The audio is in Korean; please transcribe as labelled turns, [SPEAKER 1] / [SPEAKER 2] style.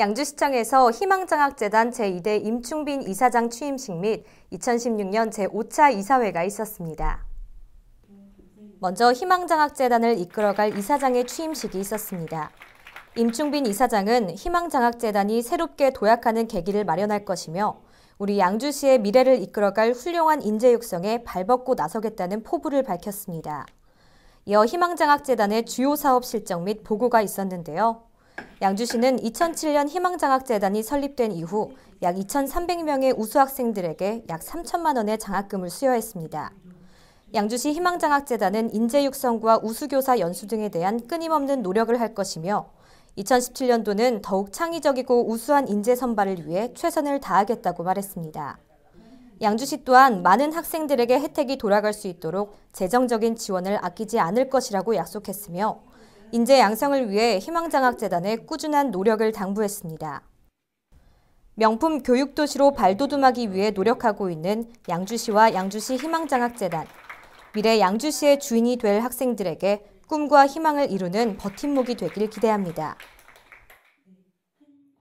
[SPEAKER 1] 양주시청에서 희망장학재단 제2대 임충빈 이사장 취임식 및 2016년 제5차 이사회가 있었습니다. 먼저 희망장학재단을 이끌어갈 이사장의 취임식이 있었습니다. 임충빈 이사장은 희망장학재단이 새롭게 도약하는 계기를 마련할 것이며 우리 양주시의 미래를 이끌어갈 훌륭한 인재 육성에 발벗고 나서겠다는 포부를 밝혔습니다. 이어 희망장학재단의 주요 사업 실적 및 보고가 있었는데요. 양주 시는 2007년 희망장학재단이 설립된 이후 약 2,300명의 우수학생들에게 약 3천만 원의 장학금을 수여했습니다. 양주시 희망장학재단은 인재육성과 우수교사 연수 등에 대한 끊임없는 노력을 할 것이며 2017년도는 더욱 창의적이고 우수한 인재 선발을 위해 최선을 다하겠다고 말했습니다. 양주시 또한 많은 학생들에게 혜택이 돌아갈 수 있도록 재정적인 지원을 아끼지 않을 것이라고 약속했으며 인재 양성을 위해 희망장학재단의 꾸준한 노력을 당부했습니다. 명품 교육도시로 발돋움하기 위해 노력하고 있는 양주시와 양주시 희망장학재단. 미래 양주시의 주인이 될 학생들에게 꿈과 희망을 이루는 버팀목이 되길 기대합니다.